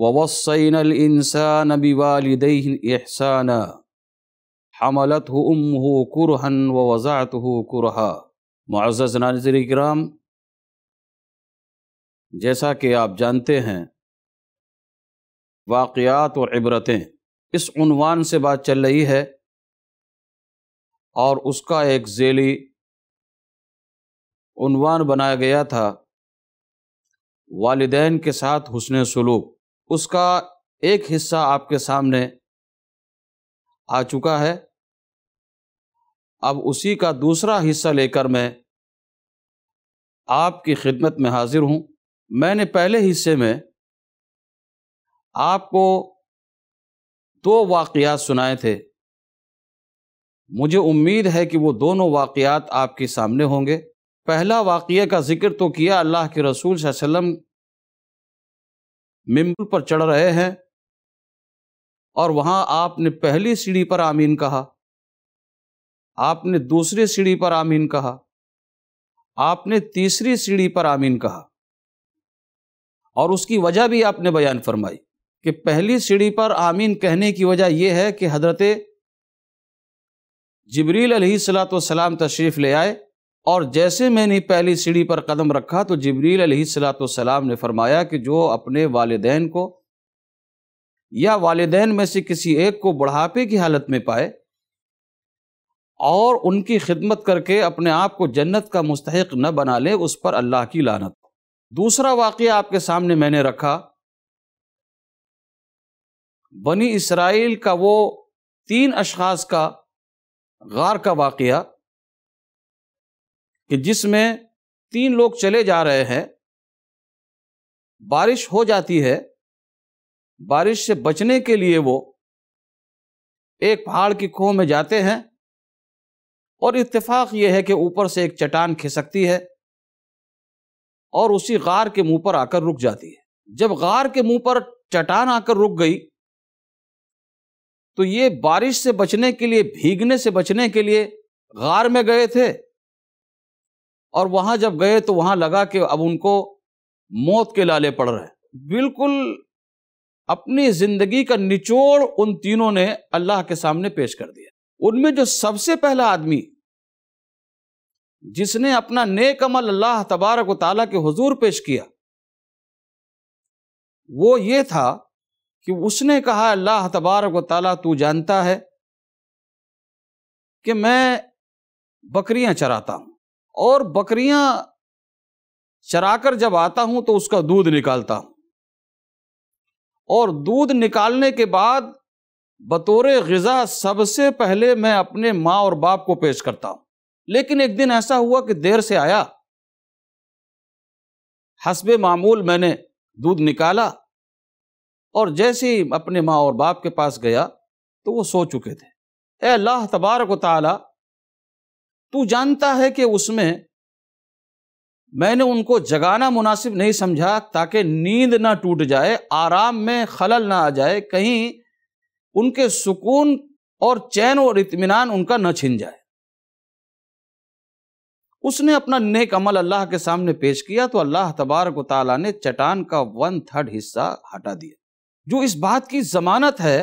ववस्ैन इंसान बिवालद एहसान हमलत हो उम हो कुरहन व वज़ात हो कुरहा मुआज़ नाजर कराम जैसा कि आप जानते हैं वाक़ात और इबरतें इस उनवान से बात चल रही है और उसका एक झेली उनवान बनाया गया था वालदेन के साथ हुसन सलूक उसका एक हिस्सा आपके सामने आ चुका है अब उसी का दूसरा हिस्सा लेकर मैं आपकी खिदमत में हाजिर हूँ मैंने पहले हिस्से में आपको दो वाक़ात सुनाए थे मुझे उम्मीद है कि वो दोनों वाक़ात आपके सामने होंगे पहला वाक़े का जिक्र तो किया अल्लाह के रसूल वसम मिम्बल पर चढ़ रहे हैं और वहां आपने पहली सीढ़ी पर आमीन कहा आपने दूसरी सीढ़ी पर आमीन कहा आपने तीसरी सीढ़ी पर आमीन कहा और उसकी वजह भी आपने बयान फरमाई कि पहली सीढ़ी पर आमीन कहने की वजह यह है कि हजरत जबरील सलात सलाम तशरीफ़ ले आए और जैसे मैंने पहली सीढ़ी पर कदम रखा तो जबरील सलाम ने फरमाया कि जो अपने वालदेन को या वालदेन में से किसी एक को बुढ़ापे की हालत में पाए और उनकी खिदमत करके अपने आप को जन्नत का मुस्तक न बना ले उस पर अल्लाह की लानत दूसरा वाक़ आपके सामने मैंने रखा बनी इसराइल का वो तीन अशास का गार का वाकया कि जिसमें तीन लोग चले जा रहे हैं बारिश हो जाती है बारिश से बचने के लिए वो एक पहाड़ की खोह में जाते हैं और इत्तेफाक ये है कि ऊपर से एक चट्टान खिसकती है और उसी गार के मुंह पर आकर रुक जाती है जब गार के मुंह पर चट्टान आकर रुक गई तो ये बारिश से बचने के लिए भीगने से बचने के लिए गार में गए थे और वहाँ जब गए तो वहाँ लगा कि अब उनको मौत के लाले पड़ रहे बिल्कुल अपनी ज़िंदगी का निचोड़ उन तीनों ने अल्लाह के सामने पेश कर दिया उनमें जो सबसे पहला आदमी जिसने अपना नेक अमल अल्लाह तबारक ताली के हजूर पेश किया वो ये था कि उसने कहा अल्लाह तबारक ताली तू जानता है कि मैं बकरियां चराता हूं और बकरियां चराकर जब आता हूं तो उसका दूध निकालता हूं और दूध निकालने के बाद बतौर गज़ा सबसे पहले मैं अपने माँ और बाप को पेश करता हूं लेकिन एक दिन ऐसा हुआ कि देर से आया हसब मामूल मैंने दूध निकाला और जैसे ही अपने माँ और बाप के पास गया तो वो सो चुके थे ए अल्लाह तबारक ताला तू जानता है कि उसमें मैंने उनको जगाना मुनासिब नहीं समझा ताकि नींद ना टूट जाए आराम में खलल ना आ जाए कहीं उनके सुकून और चैन और इत्मीनान उनका न छिन जाए उसने अपना नेक अमल अल्लाह के सामने पेश किया तो अल्लाह तबारक ताला ने चटान का वन थर्ड हिस्सा हटा दिया जो इस बात की जमानत है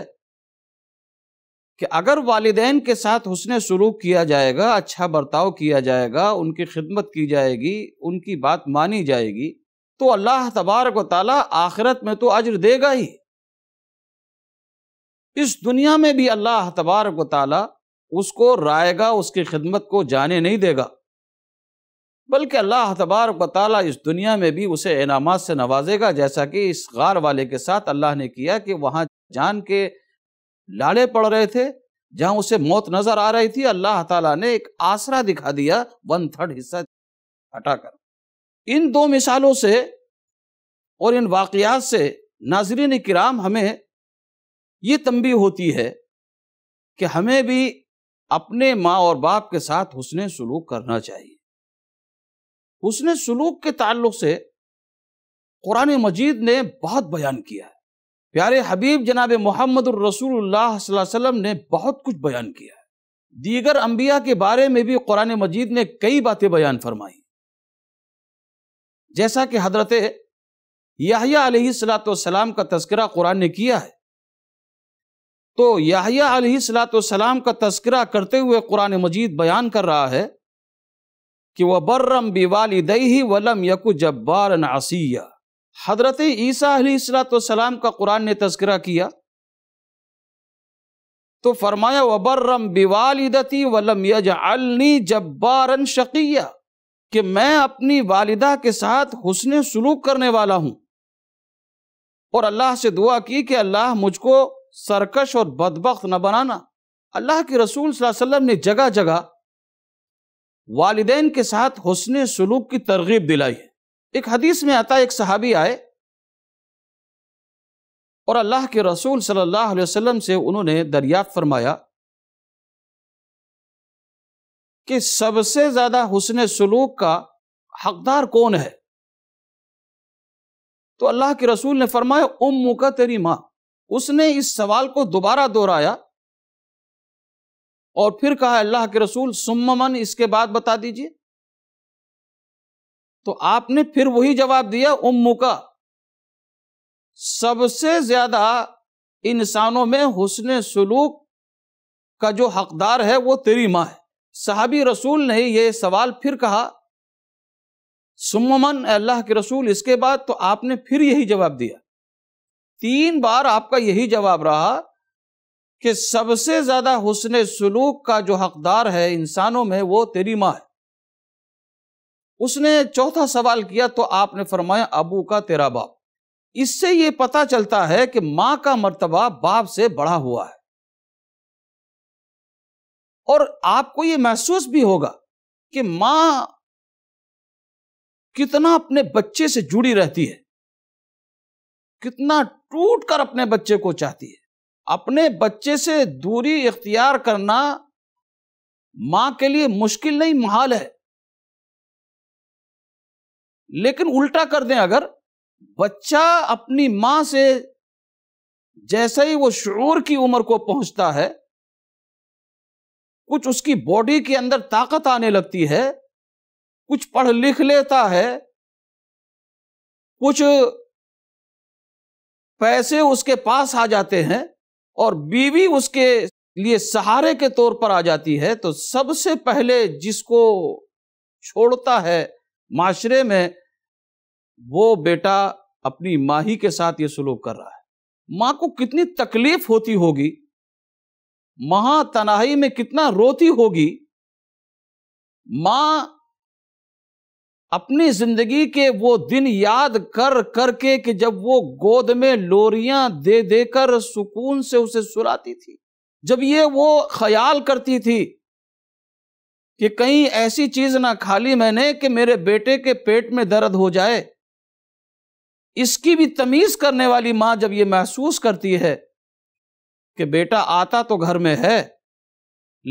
कि अगर वालदेन के साथ हुसन सलूक किया जाएगा अच्छा बर्ताव किया जाएगा उनकी खिदमत की जाएगी उनकी बात मानी जाएगी तो अल्लाह तबारक ताली आखिरत में तो अजर देगा ही इस दुनिया में भी अल्लाह तबारक ताली उसको रायगा उसकी खिदमत को जाने नहीं देगा बल्कि अल्लाह तबारक ताली इस दुनिया में भी उसे इनाम से नवाजेगा जैसा कि इस गार वाले के साथ अल्लाह ने किया कि वहाँ जान के लाले पड़ रहे थे जहां उसे मौत नजर आ रही थी अल्लाह ताला ने एक आसरा दिखा दिया वन थर्ड हिस्सा हटाकर इन दो मिसालों से और इन वाकयात से नाजरीन कराम हमें ये तंबी होती है कि हमें भी अपने माँ और बाप के साथ हुसन सलूक करना चाहिए हुसन सलूक के ताल्लुक से कुरान मजीद ने बहुत बयान किया है प्यारे हबीब जनाब मोहम्मद वसल्लम ने बहुत कुछ बयान किया दीगर अम्बिया के बारे में भी कुरान मजीद ने कई बातें बयान फरमाई जैसा कि हजरत याहिया का तस्करा कुरान ने किया है तो याहिया का तस्करा करते हुए कुरान मजीद बयान कर रहा है कि वह बर्रम ही वलम यकु जब्बार नसिया हजरत ईसीसलाम का कुरान ने तस्करा किया तो फरमाया वबर्रम बिवालिदती वलम यज जब्बारन शकिया कि मैं अपनी वालिदा के साथ हुसन सलूक करने वाला हूं और अल्लाह से दुआ की कि अल्लाह मुझको सरकश और बदबख्त न बनाना अल्लाह के रसूल वसल्लम ने जगह जगह वालदेन के साथ हुसन सलूक की तरगीब दिलाई है एक हदीस में आता एक सहाबी आए और अल्लाह के रसूल सल्लल्लाहु अलैहि वसल्लम से उन्होंने दरिया फरमाया कि सबसे ज्यादा हुसन सलूक का हकदार कौन है तो अल्लाह के रसूल ने फरमाया उम्मू का तेरी माँ उसने इस सवाल को दोबारा दोहराया और फिर कहा अल्लाह के रसूल सुम्मन इसके बाद बता दीजिए तो आपने फिर वही जवाब दिया उम्मू का सबसे ज्यादा इंसानों में हुसन सलूक का जो हकदार है वो तेरी माँ है सहाबी रसूल ने ये सवाल फिर कहा सुमन अल्लाह के रसूल इसके बाद तो आपने फिर यही जवाब दिया तीन बार आपका यही जवाब रहा कि सबसे ज्यादा हुसन सलूक का जो हकदार है इंसानों में वो तेरी माँ है उसने चौथा सवाल किया तो आपने फरमाया अबू का तेरा बाप इससे यह पता चलता है कि मां का मर्तबा बाप से बड़ा हुआ है और आपको यह महसूस भी होगा कि मां कितना अपने बच्चे से जुड़ी रहती है कितना टूट कर अपने बच्चे को चाहती है अपने बच्चे से दूरी इख्तियार करना मां के लिए मुश्किल नहीं महाल है लेकिन उल्टा कर दें अगर बच्चा अपनी मां से जैसे ही वो शूर की उम्र को पहुंचता है कुछ उसकी बॉडी के अंदर ताकत आने लगती है कुछ पढ़ लिख लेता है कुछ पैसे उसके पास आ जाते हैं और बीवी उसके लिए सहारे के तौर पर आ जाती है तो सबसे पहले जिसको छोड़ता है माशरे में वो बेटा अपनी माँ ही के साथ ये सलूक कर रहा है माँ को कितनी तकलीफ होती होगी महा तनाही में कितना रोती होगी माँ अपनी जिंदगी के वो दिन याद कर करके कि जब वो गोद में लोरियां दे देकर सुकून से उसे सुलाती थी जब ये वो ख्याल करती थी कि कहीं ऐसी चीज ना खा ली मैंने कि मेरे बेटे के पेट में दर्द हो जाए इसकी भी तमीज करने वाली मां जब ये महसूस करती है कि बेटा आता तो घर में है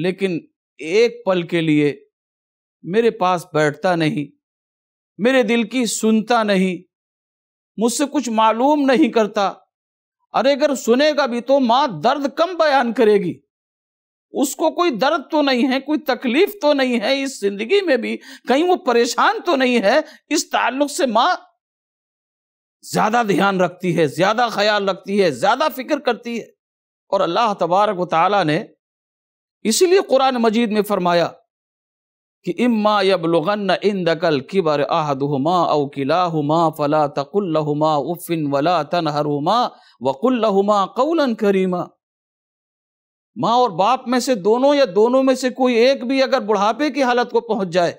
लेकिन एक पल के लिए मेरे पास बैठता नहीं मेरे दिल की सुनता नहीं मुझसे कुछ मालूम नहीं करता अरे अगर सुनेगा भी तो मां दर्द कम बयान करेगी उसको कोई दर्द तो नहीं है कोई तकलीफ तो नहीं है इस जिंदगी में भी कहीं वो परेशान तो नहीं है इस ताल्लुक से माँ ज्यादा ध्यान रखती है ज्यादा ख्याल रखती है ज्यादा फिक्र करती है और अल्लाह तबारक वाली ने इसीलिए कुरान मजीद में फरमाया कि इम्मा इन दकल किबर आहदुहुमा औ किलाहुमा फला तकुल्लहुमा उफ़िन वला तन तनहरुमा वकुल्लहुमा कौलन करीमा माँ और बाप में से दोनों या दोनों में से कोई एक भी अगर बुढ़ापे की हालत को पहुंच जाए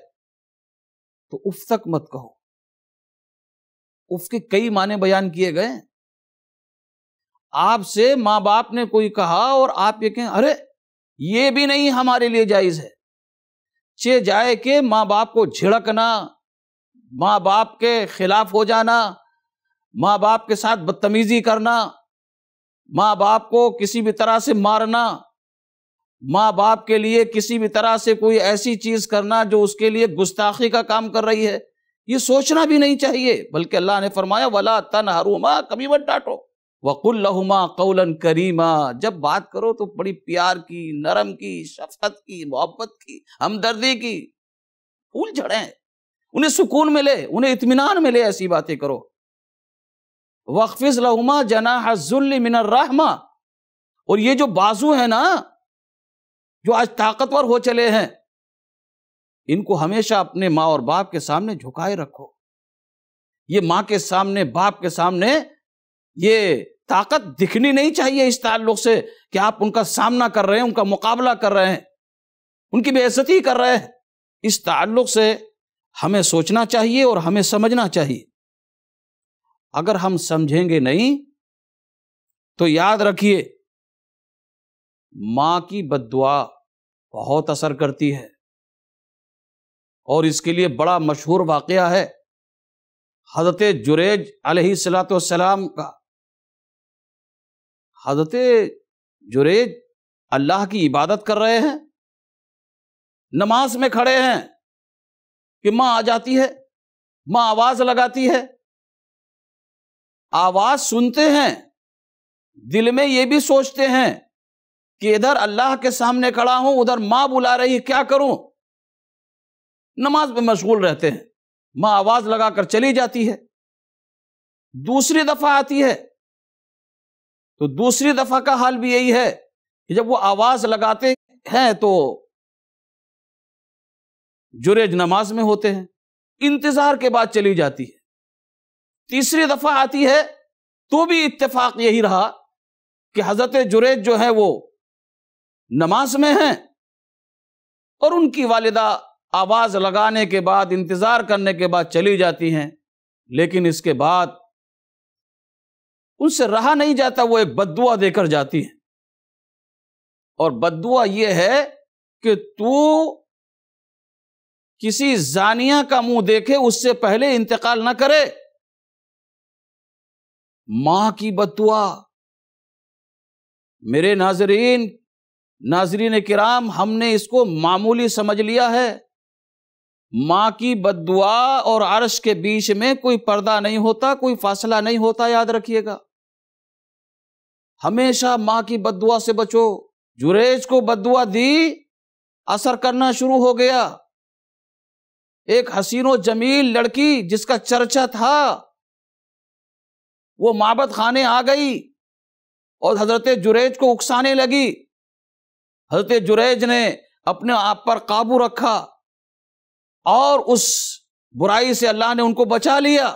तो उफ तक मत कहो उफ के कई माने बयान किए गए आपसे माँ बाप ने कोई कहा और आप ये कहें अरे ये भी नहीं हमारे लिए जायज है चे जाए के माँ बाप को झिड़कना माँ बाप के खिलाफ हो जाना माँ बाप के साथ बदतमीजी करना माँ बाप को किसी भी तरह से मारना माँ बाप के लिए किसी भी तरह से कोई ऐसी चीज़ करना जो उसके लिए गुस्ताखी का काम कर रही है ये सोचना भी नहीं चाहिए बल्कि अल्लाह ने फरमाया वला तन हरुमा कभी मत डांटो वकुल्लहुमा कौलन करीमा जब बात करो तो बड़ी प्यार की नरम की शफत की मोहब्बत की हमदर्दी की फूल झड़े उन्हें सुकून मिले उन्हें इतमान मिले ऐसी बातें करो वक्फिज लहुमा जना हजुल्ल मिनर रहमा और ये जो बाजू है ना जो आज ताकतवर हो चले हैं इनको हमेशा अपने माँ और बाप के सामने झुकाए रखो ये माँ के सामने बाप के सामने ये ताकत दिखनी नहीं चाहिए इस ताल्लुक से कि आप उनका सामना कर रहे हैं उनका मुकाबला कर रहे हैं उनकी बेइज्जती कर रहे हैं इस ताल्लुक से हमें सोचना चाहिए और हमें समझना चाहिए अगर हम समझेंगे नहीं तो याद रखिए मां की बदुआ बहुत असर करती है और इसके लिए बड़ा मशहूर वाक़ है हजरत जुरेज सलाम का हजरत जुरेज अल्लाह की इबादत कर रहे हैं नमाज में खड़े हैं कि माँ आ जाती है माँ आवाज लगाती है आवाज सुनते हैं दिल में ये भी सोचते हैं कि इधर अल्लाह के सामने खड़ा हूं उधर माँ बुला रही है क्या करूं नमाज में मशगूल रहते हैं माँ आवाज लगाकर चली जाती है दूसरी दफा आती है तो दूसरी दफा का हाल भी यही है कि जब वो आवाज लगाते हैं तो जुरेज नमाज में होते हैं इंतजार के बाद चली जाती है तीसरी दफा आती है तो भी इत्तेफाक यही रहा कि हजरत जुरेज जो है वो नमाज में हैं और उनकी वालिदा आवाज़ लगाने के बाद इंतज़ार करने के बाद चली जाती हैं लेकिन इसके बाद उनसे रहा नहीं जाता वो एक बदुआ देकर जाती है और बदुआ ये है कि तू किसी जानिया का मुंह देखे उससे पहले इंतकाल ना करे मां की बदुआ मेरे नाजरीन नाजरीन कराम हमने इसको मामूली समझ लिया है माँ की बदुआ और अरश के बीच में कोई पर्दा नहीं होता कोई फासला नहीं होता याद रखिएगा हमेशा माँ की बदुआ से बचो जुरेज को बदुआ दी असर करना शुरू हो गया एक हसीनो जमील लड़की जिसका चर्चा था वो माबत खाने आ गई और हजरत जुरेज को उकसाने लगी हजरत जुरैज ने अपने आप पर काबू रखा और उस बुराई से अल्लाह ने उनको बचा लिया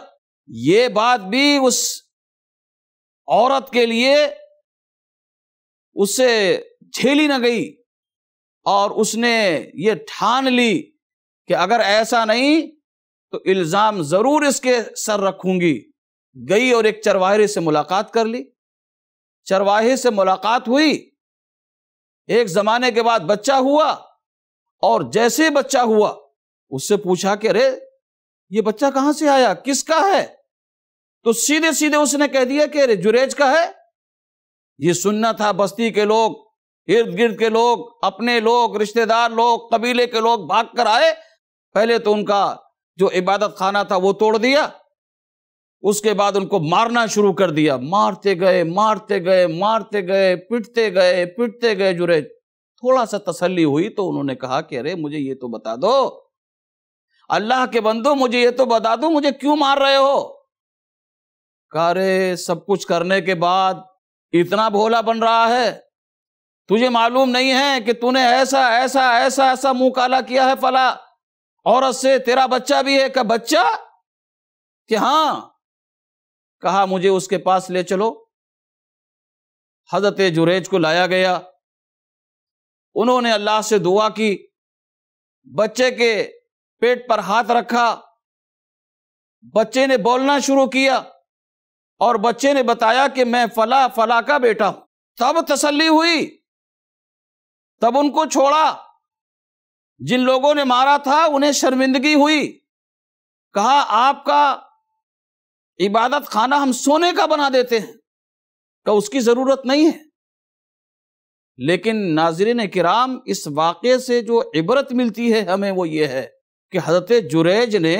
ये बात भी उस औरत के लिए उससे झेली न गई और उसने ये ठान ली कि अगर ऐसा नहीं तो इल्ज़ाम ज़रूर इसके सर रखूंगी गई और एक चरवाहे से मुलाकात कर ली चरवाहे से मुलाकात हुई एक जमाने के बाद बच्चा हुआ और जैसे बच्चा हुआ उससे पूछा कि अरे ये बच्चा कहां से आया किसका है तो सीधे सीधे उसने कह दिया कि अरे जुरेज का है ये सुनना था बस्ती के लोग इर्द गिर्द के लोग अपने लोग रिश्तेदार लोग कबीले के लोग भाग कर आए पहले तो उनका जो इबादत खाना था वो तोड़ दिया उसके बाद उनको मारना शुरू कर दिया मारते गए मारते गए मारते गए पिटते गए पिटते गए जुरे थोड़ा सा तसल्ली हुई तो उन्होंने कहा कि अरे मुझे ये तो बता दो अल्लाह के बंदो मुझे ये तो बता दो मुझे क्यों मार रहे हो अरे सब कुछ करने के बाद इतना भोला बन रहा है तुझे मालूम नहीं है कि तूने ऐसा ऐसा ऐसा ऐसा मुंह काला किया है फला औरत से तेरा बच्चा भी है क्या बच्चा कि हाँ कहा मुझे उसके पास ले चलो हजरत जुरेज को लाया गया उन्होंने अल्लाह से दुआ की बच्चे के पेट पर हाथ रखा बच्चे ने बोलना शुरू किया और बच्चे ने बताया कि मैं फला फला का बेटा हूं तब तसल्ली हुई तब उनको छोड़ा जिन लोगों ने मारा था उन्हें शर्मिंदगी हुई कहा आपका इबादत खाना हम सोने का बना देते हैं का उसकी ज़रूरत नहीं है लेकिन नाजरीन किराम इस वाक्य से जो इबरत मिलती है हमें वो ये है कि हज़रत जुरेज ने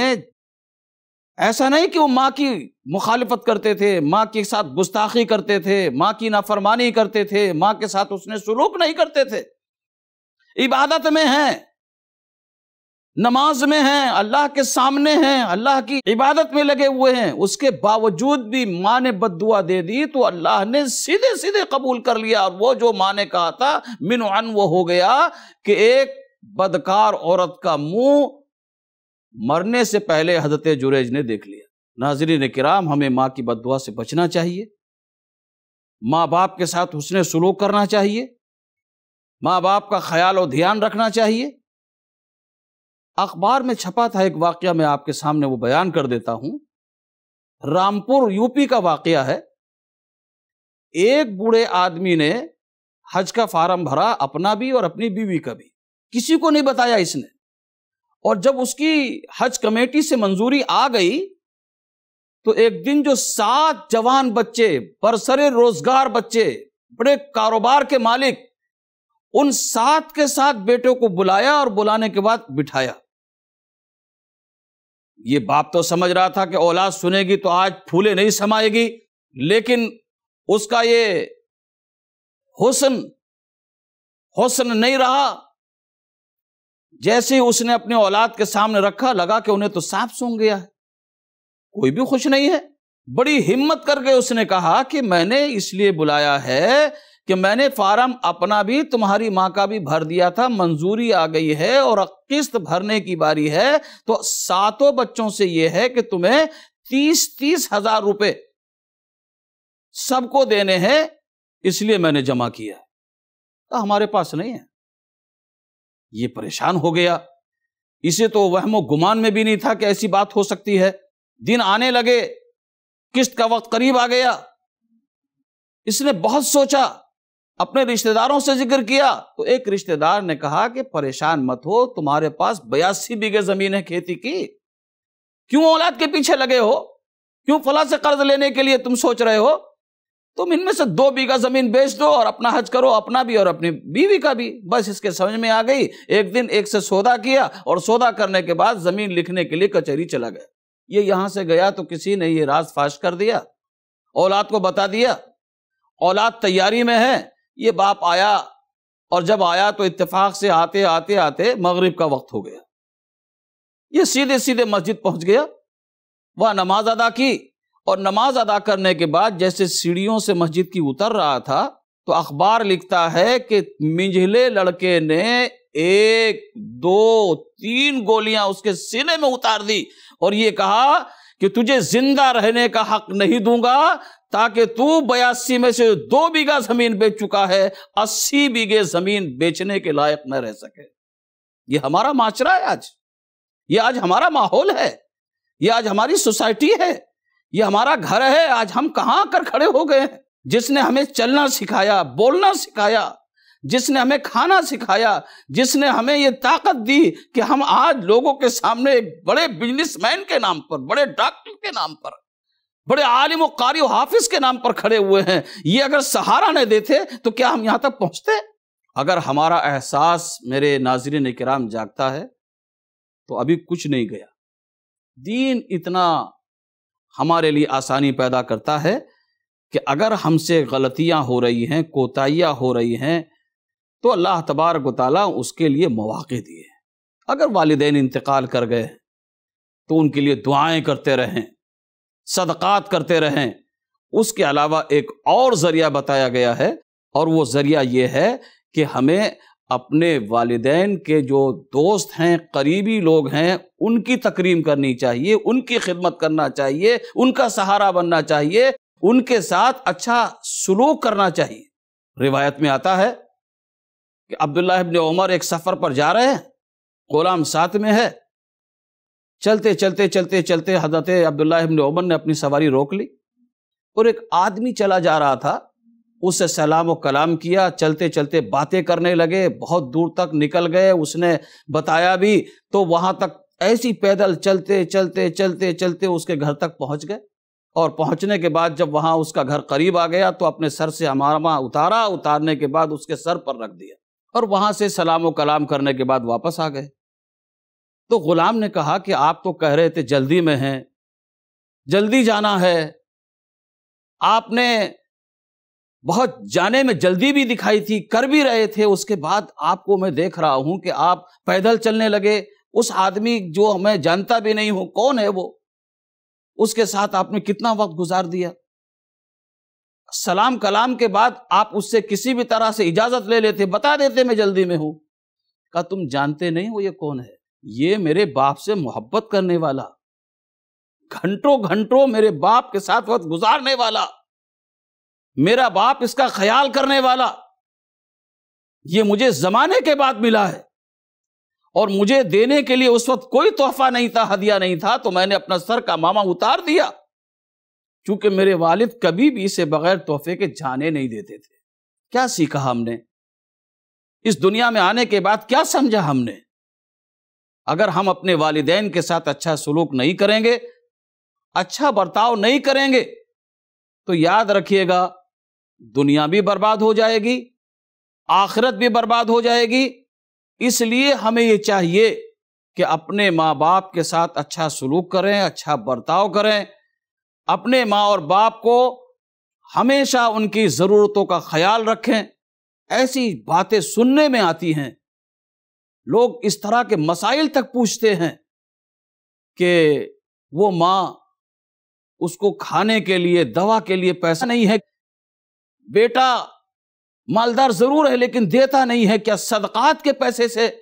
ऐसा नहीं कि वो माँ की मुखालफत करते थे माँ के साथ गुस्ताखी करते थे माँ की नाफरमानी करते थे माँ के साथ उसने सुलूक नहीं करते थे इबादत में हैं नमाज में हैं अल्लाह के सामने हैं अल्लाह की इबादत में लगे हुए हैं उसके बावजूद भी माँ ने बदुआ दे दी तो अल्लाह ने सीधे सीधे कबूल कर लिया और वो जो माँ ने कहा था मिन अन वो हो गया कि एक बदकार औरत का मुंह मरने से पहले हजरत जुरेज ने देख लिया नाजरीन किराम हमें माँ की बदुआ से बचना चाहिए माँ बाप के साथ उसने सलूक करना चाहिए माँ बाप का ख्याल और ध्यान रखना चाहिए अखबार में छपा था एक वाक्य मैं आपके सामने वो बयान कर देता हूं रामपुर यूपी का वाक्य है एक बूढ़े आदमी ने हज का फार्म भरा अपना भी और अपनी बीवी का भी किसी को नहीं बताया इसने और जब उसकी हज कमेटी से मंजूरी आ गई तो एक दिन जो सात जवान बच्चे बरसरे रोजगार बच्चे बड़े कारोबार के मालिक उन सात के साथ बेटों को बुलाया और बुलाने के बाद बिठाया ये बाप तो समझ रहा था कि औलाद सुनेगी तो आज फूले नहीं समाएगी लेकिन उसका ये हुसन हुसन नहीं रहा जैसे ही उसने अपने औलाद के सामने रखा लगा कि उन्हें तो सांप सूंघ गया है कोई भी खुश नहीं है बड़ी हिम्मत करके उसने कहा कि मैंने इसलिए बुलाया है कि मैंने फार्म अपना भी तुम्हारी माँ का भी भर दिया था मंजूरी आ गई है और किस्त भरने की बारी है तो सातों बच्चों से यह है कि तुम्हें तीस तीस हजार रुपये सबको देने हैं इसलिए मैंने जमा किया तो हमारे पास नहीं है ये परेशान हो गया इसे तो वहमो गुमान में भी नहीं था कि ऐसी बात हो सकती है दिन आने लगे किस्त का वक्त करीब आ गया इसने बहुत सोचा अपने रिश्तेदारों से जिक्र किया तो एक रिश्तेदार ने कहा कि परेशान मत हो तुम्हारे पास बयासी बीघे जमीन है खेती की क्यों औलाद के पीछे लगे हो क्यों फला से कर्ज लेने के लिए तुम सोच रहे हो तुम इनमें से दो बीघा जमीन बेच दो और अपना हज करो अपना भी और अपनी बीवी का भी बस इसके समझ में आ गई एक दिन एक से सौदा किया और सौदा करने के बाद जमीन लिखने के लिए कचहरी चला गया ये यहां से गया तो किसी ने ये राज फाश कर दिया औलाद को बता दिया औलाद तैयारी में है ये बाप आया और जब आया तो इत्तेफाक से आते आते आते मगरिब का वक्त हो गया ये सीधे सीधे मस्जिद पहुंच गया वह नमाज अदा की और नमाज अदा करने के बाद जैसे सीढ़ियों से मस्जिद की उतर रहा था तो अखबार लिखता है कि मिंझले लड़के ने एक दो तीन गोलियां उसके सीने में उतार दी और ये कहा कि तुझे जिंदा रहने का हक नहीं दूंगा ताकि तू बयासी में से दो बीघा जमीन बेच चुका है अस्सी बीघे जमीन बेचने के लायक न रह सके ये हमारा माचरा है आज ये आज हमारा माहौल है ये आज हमारी सोसाइटी है ये हमारा घर है आज हम कहां कर खड़े हो गए हैं जिसने हमें चलना सिखाया बोलना सिखाया जिसने हमें खाना सिखाया जिसने हमें ये ताकत दी कि हम आज लोगों के सामने एक बड़े बिजनेसमैन के नाम पर बड़े डॉक्टर के नाम पर बड़े आलिम कारी हाफिज के नाम पर खड़े हुए हैं ये अगर सहारा नहीं देते तो क्या हम यहां तक पहुंचते अगर हमारा एहसास मेरे नाजरन कराम जागता है तो अभी कुछ नहीं गया दीन इतना हमारे लिए आसानी पैदा करता है कि अगर हमसे गलतियां हो रही हैं कोताहियाँ हो रही हैं तो अल्लाह तबारक ताली उसके लिए मौाक़े दिए अगर वालदे इंतकाल कर गए तो उनके लिए दुआएं करते रहें सदक़ात करते रहें उसके अलावा एक और ज़रिया बताया गया है और वो ज़रिया ये है कि हमें अपने वालदेन के जो दोस्त हैं करीबी लोग हैं उनकी तकरीम करनी चाहिए उनकी खिदमत करना चाहिए उनका सहारा बनना चाहिए उनके साथ अच्छा सलूक करना चाहिए रिवायत में आता है कि अब्दुल्ला इबन उमर एक सफ़र पर जा रहे हैं ग़ुलाम साथ में है चलते चलते चलते चलते हजरत अब्दुल्ला इबन उमर ने अपनी सवारी रोक ली और एक आदमी चला जा रहा था उससे सलाम व कलाम किया चलते चलते बातें करने लगे बहुत दूर तक निकल गए उसने बताया भी तो वहाँ तक ऐसी पैदल चलते चलते चलते चलते उसके घर तक पहुँच गए और पहुंचने के बाद जब वहाँ उसका घर करीब आ गया तो अपने सर से हमारा उतारा उतारने के बाद उसके सर पर रख दिया और वहां से सलाम कलाम करने के बाद वापस आ गए तो गुलाम ने कहा कि आप तो कह रहे थे जल्दी में हैं जल्दी जाना है आपने बहुत जाने में जल्दी भी दिखाई थी कर भी रहे थे उसके बाद आपको मैं देख रहा हूं कि आप पैदल चलने लगे उस आदमी जो मैं जानता भी नहीं हूं कौन है वो उसके साथ आपने कितना वक्त गुजार दिया सलाम कलाम के बाद आप उससे किसी भी तरह से इजाज़त ले लेते बता देते मैं जल्दी में हूं का तुम जानते नहीं हो ये कौन है ये मेरे बाप से मोहब्बत करने वाला घंटों घंटों मेरे बाप के साथ वक्त गुजारने वाला मेरा बाप इसका ख्याल करने वाला ये मुझे जमाने के बाद मिला है और मुझे देने के लिए उस वक्त कोई तोहफा नहीं था हदिया नहीं था तो मैंने अपना सर का मामा उतार दिया चूंकि मेरे वालिद कभी भी इसे बगैर तोहफे के जाने नहीं देते थे क्या सीखा हमने इस दुनिया में आने के बाद क्या समझा हमने अगर हम अपने वालदेन के साथ अच्छा सलूक नहीं करेंगे अच्छा बर्ताव नहीं करेंगे तो याद रखिएगा दुनिया भी बर्बाद हो जाएगी आखिरत भी बर्बाद हो जाएगी इसलिए हमें ये चाहिए कि अपने माँ बाप के साथ अच्छा सलूक करें अच्छा बर्ताव करें अपने माँ और बाप को हमेशा उनकी ज़रूरतों का ख्याल रखें ऐसी बातें सुनने में आती हैं लोग इस तरह के मसाइल तक पूछते हैं कि वो माँ उसको खाने के लिए दवा के लिए पैसा नहीं है बेटा मालदार ज़रूर है लेकिन देता नहीं है क्या सदकात के पैसे से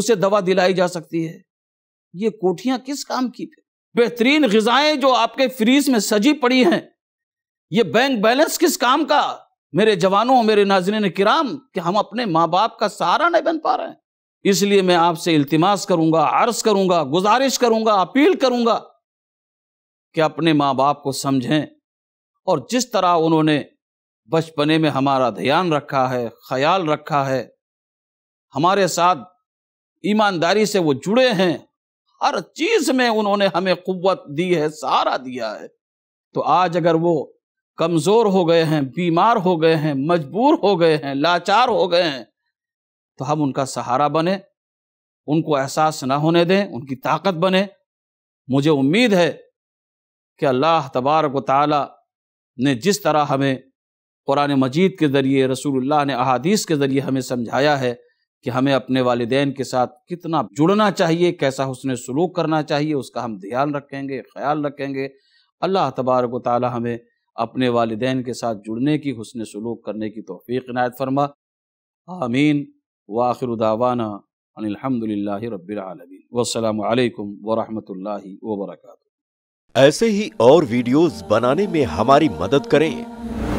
उसे दवा दिलाई जा सकती है ये कोठियाँ किस काम की थे बेहतरीन गजाएं जो आपके फ्रीज में सजी पड़ी हैं ये बैंक बैलेंस किस काम का मेरे जवानों मेरे नाजरन किराम कि हम अपने माँ बाप का सहारा नहीं बन पा रहे हैं इसलिए मैं आपसे इल्तमास करूंगा अर्ज करूंगा गुजारिश करूंगा अपील करूंगा कि अपने माँ बाप को समझें और जिस तरह उन्होंने बचपने में हमारा ध्यान रखा है ख्याल रखा है हमारे साथ ईमानदारी से वो जुड़े हैं हर चीज में उन्होंने हमें कुत दी है सहारा दिया है तो आज अगर वो कमजोर हो गए हैं बीमार हो गए हैं मजबूर हो गए हैं लाचार हो गए हैं तो हम उनका सहारा बने उनको एहसास ना होने दें उनकी ताकत बने मुझे उम्मीद है कि अल्लाह तबारक ताली ने जिस तरह हमें कुरान मजीद के ज़रिए रसूलुल्लाह ने अहादीस के ज़रिए हमें समझाया है कि हमें अपने वालदेन के साथ कितना जुड़ना चाहिए कैसा उसने सलूक करना चाहिए उसका हम ध्यान रखेंगे ख्याल रखेंगे अल्लाह तबारक ताली हमें अपने वालदेन के साथ जुड़ने की हसन सलूक करने की तोफ़ी इनायत फरमा आमीन आखिर दावाना अनिलहमदिल्ला रबीआलमीन वालकम वरहमल वबरक ऐसे ही और वीडियोज़ बनाने में हमारी मदद करें